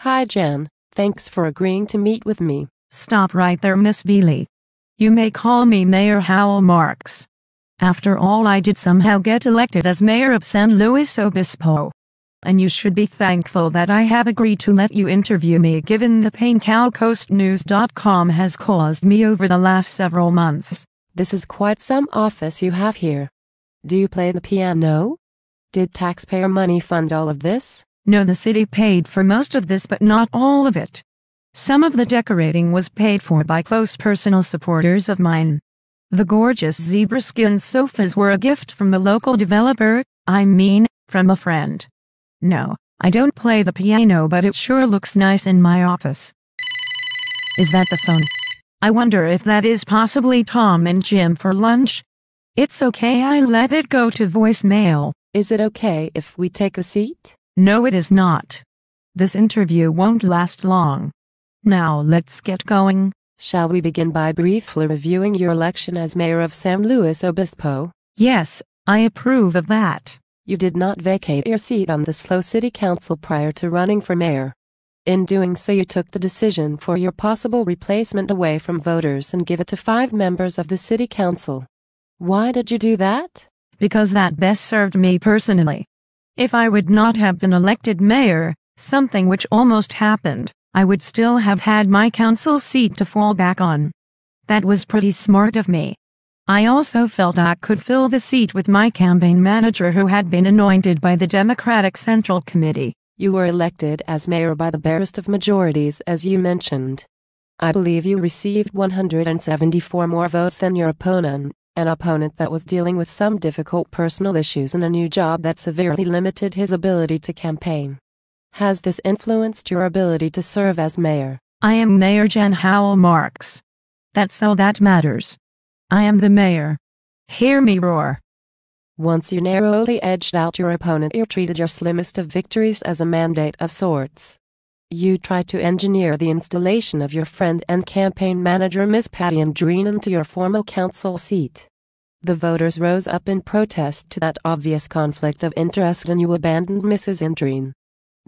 Hi, Jan. Thanks for agreeing to meet with me. Stop right there, Miss Beale. You may call me Mayor Howell Marks. After all, I did somehow get elected as mayor of San Luis Obispo. And you should be thankful that I have agreed to let you interview me given the pain CalCoastNews.com has caused me over the last several months. This is quite some office you have here. Do you play the piano? Did taxpayer money fund all of this? No, the city paid for most of this but not all of it. Some of the decorating was paid for by close personal supporters of mine. The gorgeous zebra skin sofas were a gift from a local developer, I mean, from a friend. No, I don't play the piano but it sure looks nice in my office. Is that the phone? I wonder if that is possibly Tom and Jim for lunch. It's okay I let it go to voicemail. Is it okay if we take a seat? No, it is not. This interview won't last long. Now let's get going. Shall we begin by briefly reviewing your election as mayor of San Luis Obispo? Yes, I approve of that. You did not vacate your seat on the Slow City Council prior to running for mayor. In doing so, you took the decision for your possible replacement away from voters and give it to five members of the City Council. Why did you do that? Because that best served me personally. If I would not have been elected mayor, something which almost happened, I would still have had my council seat to fall back on. That was pretty smart of me. I also felt I could fill the seat with my campaign manager who had been anointed by the Democratic Central Committee. You were elected as mayor by the barest of majorities as you mentioned. I believe you received 174 more votes than your opponent an opponent that was dealing with some difficult personal issues and a new job that severely limited his ability to campaign. Has this influenced your ability to serve as mayor? I am Mayor Jan Howell Marks. That's all that matters. I am the mayor. Hear me roar. Once you narrowly edged out your opponent you treated your slimmest of victories as a mandate of sorts. You try to engineer the installation of your friend and campaign manager Ms. Patty Andreen to your formal council seat. The voters rose up in protest to that obvious conflict of interest and you abandoned Mrs. Andreen.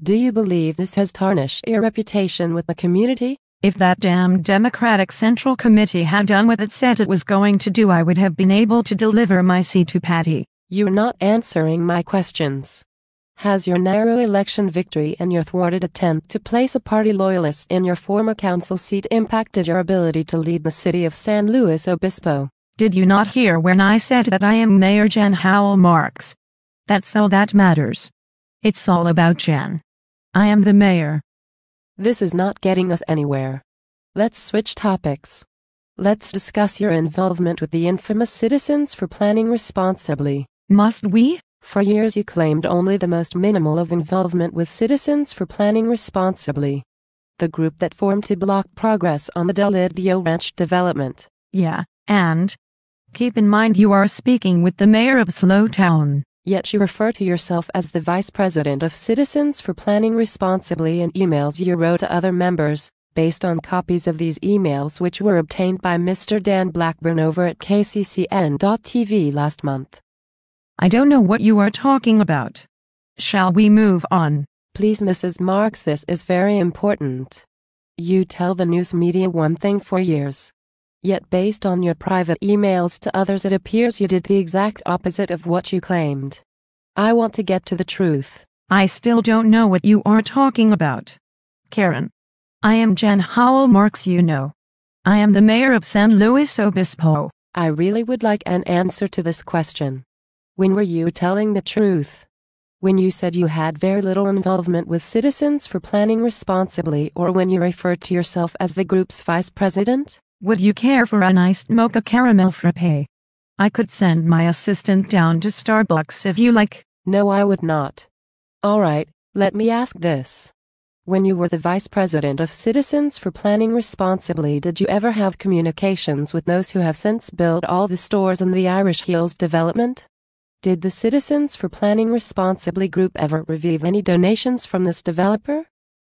Do you believe this has tarnished your reputation with the community? If that damned Democratic Central Committee had done what it said it was going to do I would have been able to deliver my seat to Patty. You're not answering my questions has your narrow election victory and your thwarted attempt to place a party loyalist in your former council seat impacted your ability to lead the city of San Luis Obispo? Did you not hear when I said that I am Mayor Jan Howell Marks? That's all that matters. It's all about Jan. I am the mayor. This is not getting us anywhere. Let's switch topics. Let's discuss your involvement with the infamous Citizens for Planning Responsibly. Must we? For years you claimed only the most minimal of involvement with citizens for planning responsibly. The group that formed to block progress on the Delidio Ranch development. Yeah, and keep in mind you are speaking with the mayor of Slowtown. Yet you refer to yourself as the vice president of Citizens for Planning Responsibly in emails you wrote to other members, based on copies of these emails which were obtained by Mr. Dan Blackburn over at KCCN.TV last month. I don't know what you are talking about. Shall we move on? Please, Mrs. Marks, this is very important. You tell the news media one thing for years. Yet, based on your private emails to others, it appears you did the exact opposite of what you claimed. I want to get to the truth. I still don't know what you are talking about. Karen. I am Jan Howell Marks, you know. I am the mayor of San Luis Obispo. I really would like an answer to this question. When were you telling the truth? When you said you had very little involvement with Citizens for Planning Responsibly or when you referred to yourself as the group's vice president? Would you care for an iced mocha caramel frappe? I could send my assistant down to Starbucks if you like. No, I would not. All right, let me ask this. When you were the vice president of Citizens for Planning Responsibly, did you ever have communications with those who have since built all the stores in the Irish Hills development? Did the Citizens for Planning Responsibly group ever receive any donations from this developer?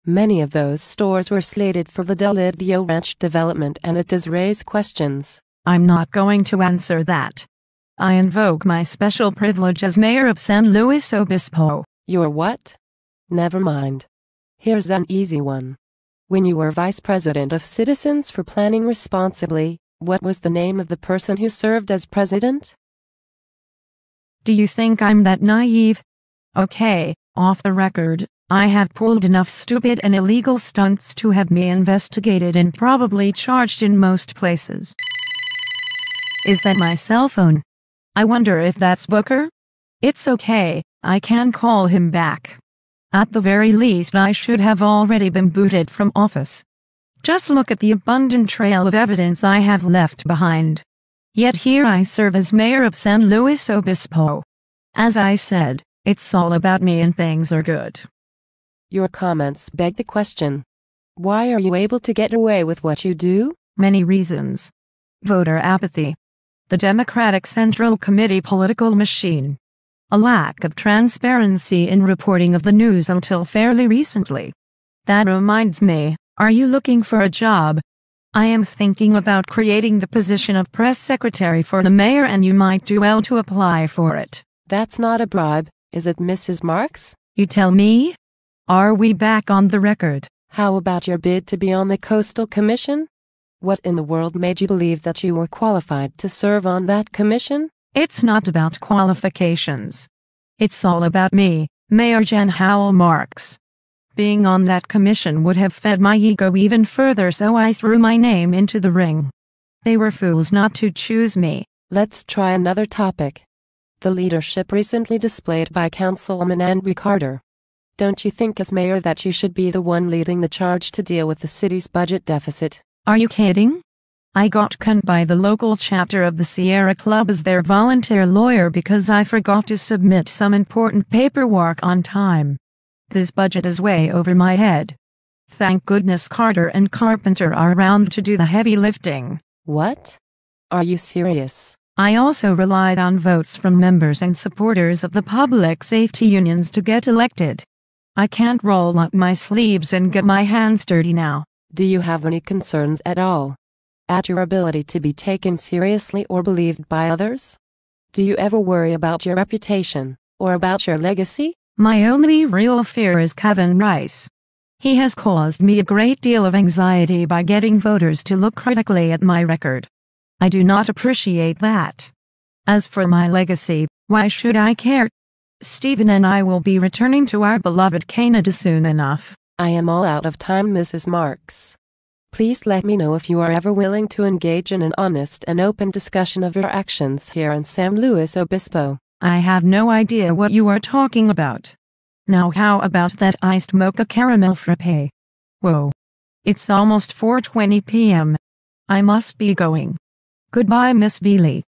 Many of those stores were slated for the Delidio Ranch development and it does raise questions. I'm not going to answer that. I invoke my special privilege as mayor of San Luis Obispo. You're what? Never mind. Here's an easy one. When you were vice president of Citizens for Planning Responsibly, what was the name of the person who served as president? Do you think I'm that naive? Okay, off the record, I have pulled enough stupid and illegal stunts to have me investigated and probably charged in most places. Is that my cell phone? I wonder if that's Booker? It's okay, I can call him back. At the very least I should have already been booted from office. Just look at the abundant trail of evidence I have left behind. Yet here I serve as mayor of San Luis Obispo. As I said, it's all about me and things are good. Your comments beg the question. Why are you able to get away with what you do? Many reasons. Voter apathy. The Democratic Central Committee political machine. A lack of transparency in reporting of the news until fairly recently. That reminds me, are you looking for a job? I am thinking about creating the position of press secretary for the mayor and you might do well to apply for it. That's not a bribe, is it Mrs. Marks? You tell me? Are we back on the record? How about your bid to be on the Coastal Commission? What in the world made you believe that you were qualified to serve on that commission? It's not about qualifications. It's all about me, Mayor Jan Howell Marks. Being on that commission would have fed my ego even further so I threw my name into the ring. They were fools not to choose me. Let's try another topic. The leadership recently displayed by Councilman Andrew Carter. Don't you think as mayor that you should be the one leading the charge to deal with the city's budget deficit? Are you kidding? I got conned by the local chapter of the Sierra Club as their volunteer lawyer because I forgot to submit some important paperwork on time. This budget is way over my head. Thank goodness Carter and Carpenter are around to do the heavy lifting. What? Are you serious? I also relied on votes from members and supporters of the public safety unions to get elected. I can't roll up my sleeves and get my hands dirty now. Do you have any concerns at all? At your ability to be taken seriously or believed by others? Do you ever worry about your reputation, or about your legacy? My only real fear is Kevin Rice. He has caused me a great deal of anxiety by getting voters to look critically at my record. I do not appreciate that. As for my legacy, why should I care? Stephen and I will be returning to our beloved Canada soon enough. I am all out of time, Mrs. Marks. Please let me know if you are ever willing to engage in an honest and open discussion of your actions here in San Luis Obispo. I have no idea what you are talking about. Now how about that iced mocha caramel frappe? Whoa. It's almost 4.20 p.m. I must be going. Goodbye Miss Bealey.